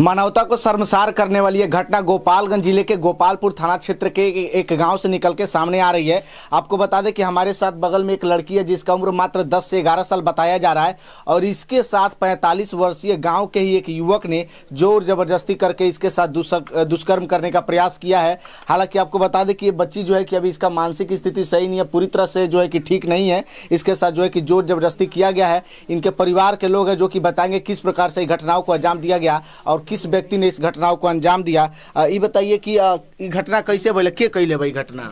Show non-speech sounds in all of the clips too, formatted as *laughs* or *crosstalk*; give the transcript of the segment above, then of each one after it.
मानवता को शर्मसार करने वाली यह घटना गोपालगंज जिले के गोपालपुर थाना क्षेत्र के एक गांव से निकल के सामने आ रही है आपको बता दें कि हमारे साथ बगल में एक लड़की है जिसका उम्र मात्र 10 से 11 साल बताया जा रहा है और इसके साथ 45 वर्षीय गांव के ही एक युवक ने जोर जबरदस्ती करके इसके साथ दुष्कर्म करने का प्रयास किया है हालांकि आपको बता दें कि ये बच्ची जो है कि अभी इसका मानसिक स्थिति सही नहीं है पूरी तरह से जो है कि ठीक नहीं है इसके साथ जो है कि जोर जबरदस्ती किया गया है इनके परिवार के लोग हैं जो कि बताएंगे किस प्रकार से घटनाओं को अंजाम दिया गया और किस व्यक्ति ने इस घटना को अंजाम दिया ये बताइए कि घटना कैसे बोले के कैले ले घटना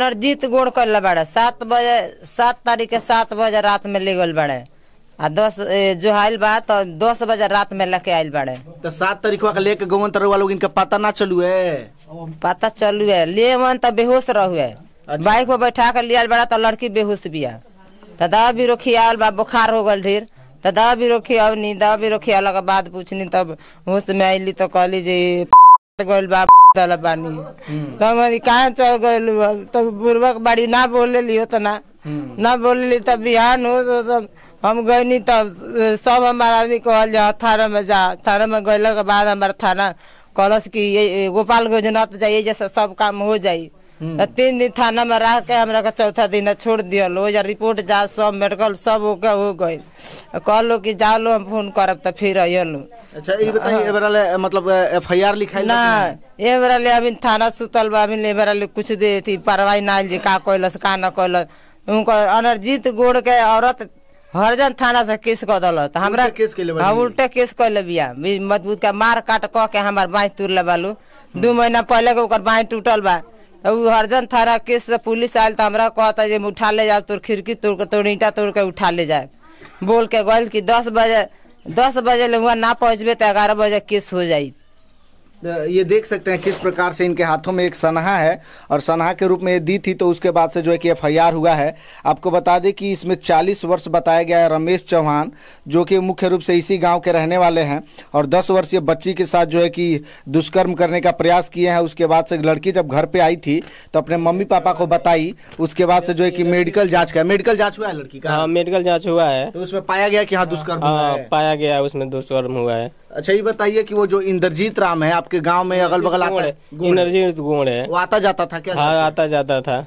अनरजीत गोड़ कैल बड़े सात बजे सात तारीख के सात बजे रात में ले गल बड़े आ दस जो आयल बा तो दस बजे रात में लेके आयल बड़े तो सात तारीख के लेके गौवन तरह लोग इनका पता ना चलू है पता चलू है ले मन तो बेहोश रहू है अच्छा। बाइक पर बैठा कर लिया बड़ा तो लड़की बेहोश बिया तो दवा भी रोखियाल बा बुखार हो गल ढेर तो दा भी रोखी अवनी दा भी रोखी अलग बात पूछनी तब होश में अली तो कहली जे गोल बाप तल बानी तो हम्म। हमारी कहाँ चल गए तो बुर्बक बाड़ी ना बोले लियो तो ना हम्म। ना बोले ली तब बिहान हो तो तब हम गए नहीं तब तो, सब हमारा आदमी कहल जा थाना में जा थाना में गए के बाद हमारा थाना कहलस की गोपाल योजना जाइए जैसे सब काम हो जाए तीन दिन थाना में रह के हमरा का चौथा दिन छोड़ दिया हो या रिपोर्ट जा सब मेडिकल सब हो गए हो गए कहलो कि जा लो हम फोन करब तो फिर अयलो अच्छा ई बताई एबरा ले मतलब एफआईआर लिखाई ना एबरा ले अभी थाना सुतल बा अभी एबरा कुछ दे थी परवाही ना जी का कहलस का ना कहलस उनको अनरजीत गोड़ के औरत हरजन थाना से केस कह दल त हमरा केस के हां उल्टे केस कह ले मजबूत का मार काट क के हमार बाई तुर ले दू महीना पहले के ओकर बाई टूटल बा हरजन थारा केस से पुलिस आये तो हमारा कहता जे उठा ले जाए तोर खिड़की तोड़ के तोर ईटा तोड़ के उठा ले जाए बोल के गल कि दस बजे दस बजे हुआ ना पहुँचबे तो ग्यारह बजे केस हो जाए ये देख सकते हैं किस प्रकार से इनके हाथों में एक सनहा है और सनहा के रूप में ये दी थी तो उसके बाद से जो है कि एफ हुआ है आपको बता दें कि इसमें 40 वर्ष बताया गया है रमेश चौहान जो कि मुख्य रूप से इसी गांव के रहने वाले हैं और 10 वर्षीय बच्ची के साथ जो है कि दुष्कर्म करने का प्रयास किए हैं उसके बाद से लड़की जब घर पर आई थी तो अपने मम्मी पापा को बताई उसके बाद से जो है कि मेडिकल जाँच का मेडिकल जाँच हुआ है लड़की का हाँ मेडिकल जाँच हुआ है तो उसमें पाया गया कि हाँ दुष्कर्म हाँ, पाया गया उसमें दुष्कर्म हुआ है अच्छा ये बताइए कि वो जो इंद्रजीत राम है आपके गांव में अगल बगल आता है इंद्रजीत गुण है वो आता जाता था क्या हाँ आता जाता था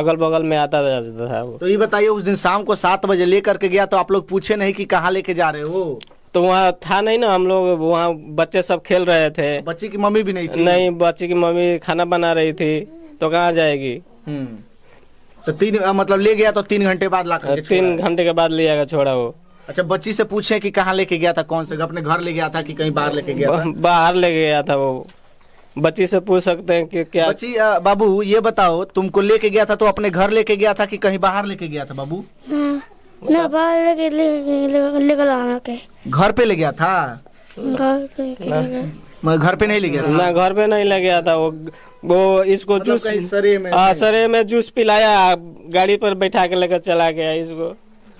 अगल बगल में आता जाता था वो तो ये बताइए उस दिन शाम को सात बजे लेकर के गया तो आप लोग पूछे नहीं कि कहाँ लेके जा रहे हो तो वहाँ था नहीं ना हम लोग वहाँ बच्चे सब खेल रहे थे बच्चे की मम्मी भी नहीं थी नहीं बच्चे की मम्मी खाना बना रही थी तो कहाँ जाएगी हम्म। तो तीन मतलब ले गया तो तीन घंटे बाद ला तीन घंटे के बाद ले जाएगा छोड़ा वो अच्छा बच्ची से पूछे कि कहाँ लेके गया था कौन से अपने घर ले गया था कि कहीं बाहर लेके गया था बाहर ले गया था वो बच्ची से पूछ सकते हैं कि क्या बच्ची बाबू ये बताओ तुमको लेके गया था तो अपने घर लेके गया था कि कहीं बाहर लेके गया था बाबू हाँ। ना बाहर लेके घर पे ले गया था घर पे घर पे नहीं ले गया ना घर पे नहीं ले गया था वो वो इसको मतलब जूस में हाँ, सरे में जूस पिलाया गाड़ी पर बैठा के लेकर चला गया इसको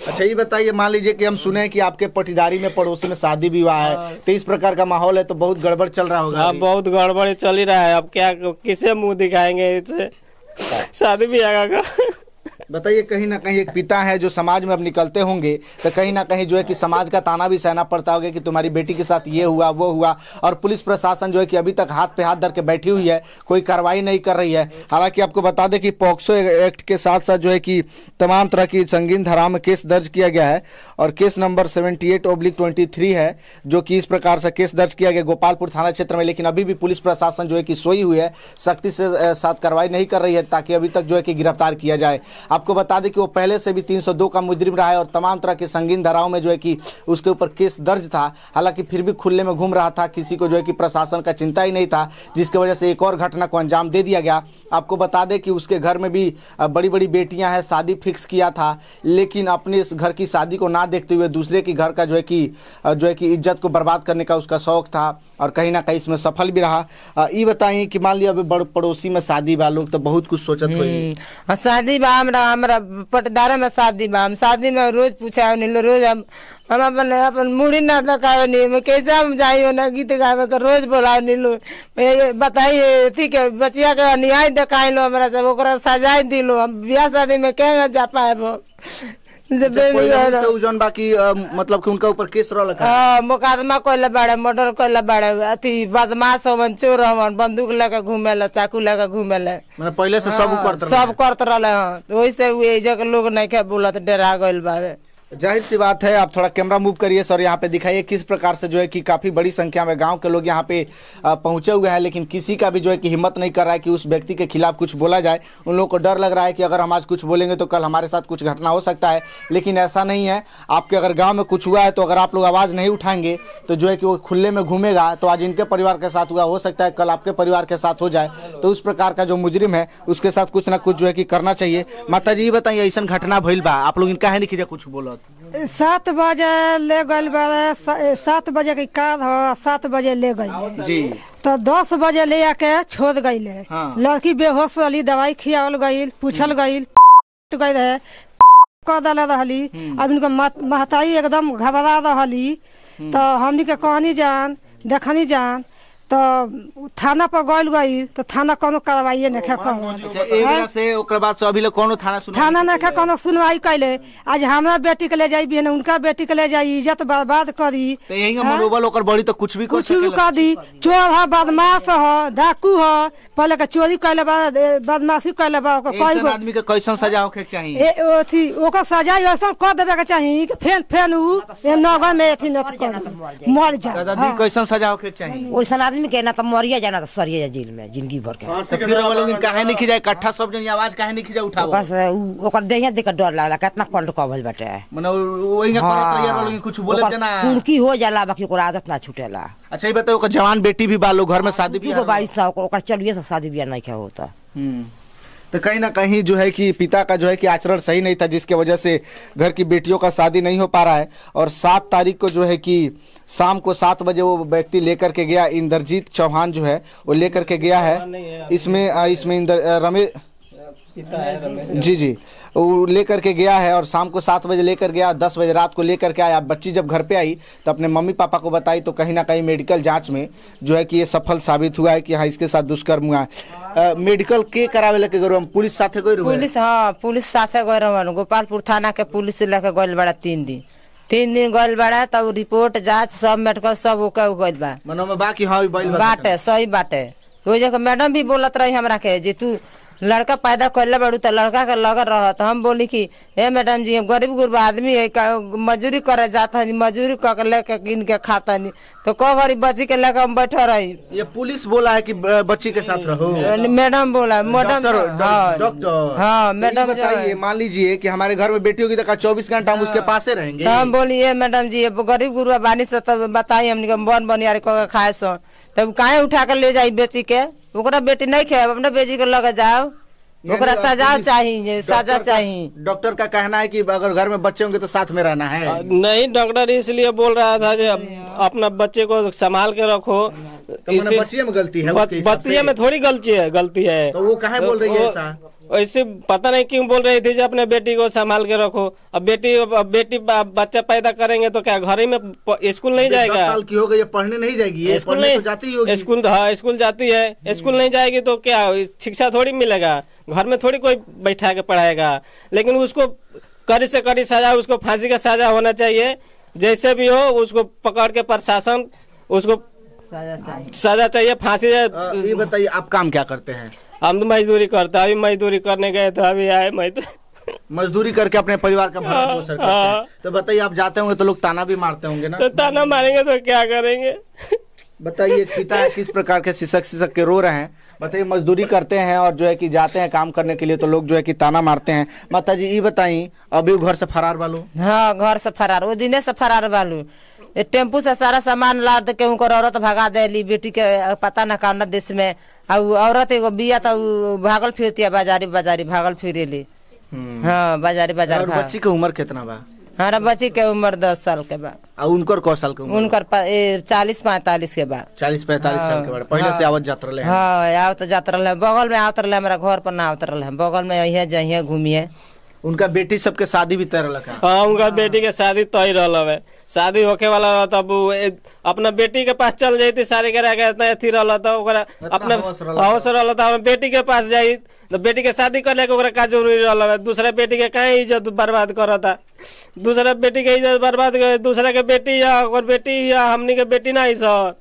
अच्छा ये बताइए मान लीजिए कि हम सुने कि आपके पटीदारी में पड़ोसी में शादी विवाह है हाँ। तो इस प्रकार का माहौल है तो बहुत गड़बड़ चल रहा होगा हाँ, बहुत गड़बड़ चल ही रहा है अब क्या किसे मुंह दिखाएंगे इसे हाँ। शादी भी का बताइए कहीं ना कहीं एक पिता है जो समाज में अब निकलते होंगे तो कहीं ना कहीं जो है कि समाज का ताना भी सहना पड़ता होगा कि तुम्हारी बेटी के साथ ये हुआ वो हुआ और पुलिस प्रशासन जो है कि अभी तक हाथ पे हाथ धर के बैठी हुई है कोई कार्रवाई नहीं कर रही है हालांकि आपको बता दें कि पॉक्सो एक्ट के साथ साथ जो है कि तमाम तरह की संगीन धारा में केस दर्ज किया गया है और case number seventy eight oblique twenty three है जो कि इस प्रकार से केस दर्ज किया गया गोपालपुर थाना क्षेत्र में लेकिन अभी भी पुलिस प्रशासन जो है कि सोई हुई है सख्ती से साथ कार्रवाई नहीं कर रही है ताकि अभी तक जो है कि गिरफ्तार किया जाए आप आपको बता दें कि वो पहले से भी 302 का मुजरिम रहा है और तमाम तरह की संगीन धाराओं में जो है कि उसके ऊपर केस दर्ज था हालांकि फिर भी खुले में घूम रहा था किसी को जो है कि प्रशासन का चिंता ही नहीं था जिसकी वजह से एक और घटना को अंजाम दे दिया गया आपको बता दें कि उसके घर में भी बड़ी बड़ी बेटियाँ हैं शादी फिक्स किया था लेकिन अपने इस घर की शादी को ना देखते हुए दूसरे के घर का जो है कि जो है कि इज्जत को बर्बाद करने का उसका शौक था और कहीं ना कहीं इसमें सफल भी रहा ये बताइए कि मान लिया अभी पड़ोसी में शादी बा लोग तो बहुत कुछ सोचा हम्म, शादी बा हमारा पटदारा में शादी बा हम शादी में रोज पूछा नहीं रोज हम हम अपन अपन मुड़ी ना लगा नहीं कैसे हम जाइयो ना गीत गावे के रोज बोला नीलो बताइए अथी के बचिया के अन्याय दिखाई लो हमारा सब सजाए दिलो हम ब्याह शादी में कहेंगे जा पाए जौन अच्छा, बाकी मतलब कि उनका ऊपर केस रहल हाँ, मुकदमा कोइले बाड़े मर्डर कोइले बाड़े अथी बदमाश हवन चोर हवन बंदूक लेके घूमे ला चाकू लेके घूमे ला मतलब पहले से सब हाँ, करत सब करत रहले हां ओही से एजा के लोग नहीं के बोलत डरा गइल बावे जाहिर सी बात है आप थोड़ा कैमरा मूव करिए सर यहाँ पे दिखाइए किस प्रकार से जो है कि काफ़ी बड़ी संख्या में गांव के लोग यहाँ पे पहुँचे हुए हैं लेकिन किसी का भी जो है कि हिम्मत नहीं कर रहा है कि उस व्यक्ति के खिलाफ कुछ बोला जाए उन लोगों को डर लग रहा है कि अगर हम आज कुछ बोलेंगे तो कल हमारे साथ कुछ घटना हो सकता है लेकिन ऐसा नहीं है आपके अगर गाँव में कुछ हुआ है तो अगर आप लोग आवाज़ नहीं उठाएंगे तो जो है कि वो खुले में घूमेगा तो आज इनके परिवार के साथ हुआ हो सकता है कल आपके परिवार के साथ हो जाए तो उस प्रकार का जो मुजरिम है उसके साथ कुछ ना कुछ जो है कि करना चाहिए माता जी बताइए ऐसा घटना भैल बा आप लोग इनका है नहीं कि कुछ बोला सात बजे ले गल बारे सात बजे की कार हो सात बजे ले गई जी तो दस बजे ले आके छोड़ गई ले हाँ। लड़की बेहोश रही दवाई खियावल गई पूछल गई हम्म। गई *laughs* रहे कह दल रही अब इनको महताई एकदम घबरा रही हम्म। तो हमनी के कहनी जान देखनी जान तो थाना पर गल गई तो थाना कोनो कार्रवाई नहीं अच्छा, हाँ? से ओकर बाद से अभी कोनो थाना सुनवाई थाना नहीं कोनो सुनवाई कैले आज हमारा बेटी के ले जाई उनका बेटी के ले जाई इज्जत बर्बाद करी तो यही मनोबल हाँ? ओकर बड़ी तो कुछ भी कुछ भी कर दी चोर है बदमाश है डाकू है पहले का चोरी कर बाद बदमाशी कर बा ओकर आदमी के कैसन सजा होके चाहिए ए ओकर सजा ऐसा कर देबे के चाहिए कि फेन फेन नगर में तो अथी न कर मर जा तो दादा हाँ। कैसन सजा होके चाहिए ओइसन आदमी में के ना तो मरिया जाना तो सरिया जेल में जिंदगी भर के फिर हम दिन काहे नहीं खिजाए इकट्ठा सब जन आवाज काहे नहीं खिजाए उठाओ बस ओकर देहिया देख डर लागला कितना फंड कबल बटे माने वही का करत रहिया लोग कुछ बोले जना कुड़की हो जाला बाकी ओकर आदत ना छूटेला अच्छा ये बताओ ओकर जवान बेटी भी बा लोग घर में शादी भी बियाह बारिश सा ओकर चलिए शादी बियाह नहीं होता हम्म तो कहीं ना कहीं जो है कि पिता का जो है कि आचरण सही नहीं था जिसके वजह से घर की बेटियों का शादी नहीं हो पा रहा है और सात तारीख को जो है कि शाम को सात बजे वो व्यक्ति लेकर के गया इंद्रजीत चौहान जो है वो लेकर के गया है इसमें इसमें इंद्र रमेश जी जी वो लेकर के गया है और शाम को सात बजे लेकर गया दस बजे रात को लेकर के आया बच्ची जब घर पे आई तो अपने मम्मी पापा को बताई तो कहीं ना कहीं मेडिकल जांच में जो है कि ये सफल साबित हुआ है कि हाँ इसके साथ दुष्कर्म हुआ है मेडिकल के करावे लगे गए पुलिस साथे गए पुलिस हाँ पुलिस साथे गए रहन गोपालपुर थाना के पुलिस लेके गए बड़ा तीन दिन तीन दिन गल बड़ा तब रिपोर्ट जांच सब मेडिकल सब गल बा मनों में बाकी हाँ बाटे सही बाटे तो जगह मैडम भी बोलत रही हमरा के जे तू लड़का पैदा कैला बड़ू तो लड़का के लगल रह तो हम बोली कि हे मैडम जी गरीब गुरब आदमी है मजूरी करे जाते हैं मजूरी कर के लेके किन के खाते नहीं तो को गरीब बच्ची के लेकर हम बैठे रही ये पुलिस बोला है कि बच्ची के साथ रहो मैडम बोला मैडम हाँ, हाँ तो मैडम बताइए हाँ। मान लीजिए कि हमारे घर में बेटी होगी तो चौबीस घंटा हम उसके हाँ। पास रहेंगे तो हम बोली मैडम जी गरीब गुरबा बानी से तो बताइए हमने बन बनिया खाए सो तब काहे उठा कर ले जाई बेची के ओकरा बेटी नहीं खेब अपने बेची के लगे जाओ ओकरा सजा चाहिए सजा चाहिए डॉक्टर का कहना है कि अगर घर में बच्चे होंगे तो साथ में रहना है नहीं डॉक्टर इसलिए बोल रहा था कि अपना बच्चे को संभाल के रखो तो बच्चे में गलती है बच्चे में थोड़ी गलती है गलती है तो वो कहा बोल रही है ऐसे पता नहीं क्यों बोल रही थी जो अपने बेटी को संभाल के रखो अब बेटी अब बेटी बच्चा पैदा करेंगे तो क्या घर ही में स्कूल नहीं जाएगा साल की हो गई पढ़ने नहीं जाएगी स्कूल नहीं तो जाती होगी स्कूल तो, हाँ स्कूल जाती है हम्म। स्कूल नहीं जाएगी तो क्या शिक्षा थोड़ी मिलेगा घर में थोड़ी कोई बैठा के पढ़ाएगा लेकिन उसको कड़ी से कड़ी सजा उसको फांसी का सजा होना चाहिए जैसे भी हो उसको पकड़ के प्रशासन उसको सजा चाहिए फांसी बताइए आप काम क्या करते हैं हम तो मजदूरी करते अभी मजदूरी करने गए तो अभी आए मजदूरी तो- मजदूरी करके अपने परिवार का भरण पोषण करते हैं हाँ। तो बताइए आप जाते होंगे तो लोग ताना भी मारते होंगे ना तो ताना मारेंगे तो क्या करेंगे बताइए पिता किस प्रकार के सिसक सिसक के रो रहे हैं बताइए मजदूरी करते हैं और जो है कि जाते हैं काम करने के लिए तो लोग जो है कि ताना मारते हैं माता जी ये बताई अभी घर से फरार वालू हाँ घर से फरार वो दिने से फरार वालू ये टेम्पू से सारा सामान लाद के उनकर औरत भगा दिली बेटी के पता न कौन देश में और औरत एगो बिया तो भागल फिरती बाजारी बाजारी भागल फिरेली हम्म। हाँ बाजारी बाजार बच्ची के उम्र कितना बा हमारा बच्ची के उम्र दस साल के बा आ उनकर कौ साल के उनकर चालीस पैतालीस के बा चालीस पैतालीस साल के बाद पहले हाँ। से आवत जात रहे हाँ आवत जात रहे बगल में आवत रहे हमारा घर पर ना आवत रहे बगल में यही जहिए घूमिए उनका बेटी सबके शादी भी तय हाँ उनका हाँ। बेटी के शादी तय रहल है शादी होके वाला रहा तब अपना बेटी के पास चल जाती सारे घर के इतना अथी रहा था अपना था बेटी के पास जाये तो बेटी के शादी कर लेकर का जरूरी रहा है दूसरा बेटी के कहीं इज्जत बर्बाद कर था दूसरा बेटी के इज्जत बर्बाद कर दूसरा के बेटी या और बेटी या हमनी के बेटी ना ही सर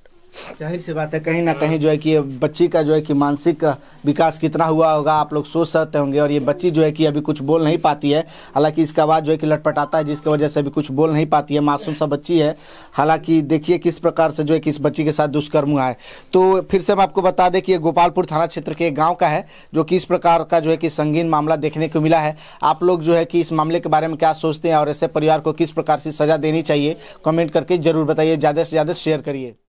जाहिर सी बात है कहीं ना कहीं जो है कि बच्ची का जो है कि मानसिक विकास कितना हुआ होगा आप लोग सोच सकते होंगे और ये बच्ची जो है कि अभी कुछ बोल नहीं पाती है हालांकि इसका आवाज़ जो है कि लटपटाता है जिसकी वजह से अभी कुछ बोल नहीं पाती है मासूम सा बच्ची है हालांकि देखिए किस प्रकार से जो है कि इस बच्ची के साथ दुष्कर्म हुआ है तो फिर से हम आपको बता दें कि ये गोपालपुर थाना क्षेत्र के एक गाँव का है जो कि इस प्रकार का जो है कि संगीन मामला देखने को मिला है आप लोग जो है कि इस मामले के बारे में क्या सोचते हैं और ऐसे परिवार को किस प्रकार से सज़ा देनी चाहिए कमेंट करके ज़रूर बताइए ज़्यादा से ज़्यादा शेयर करिए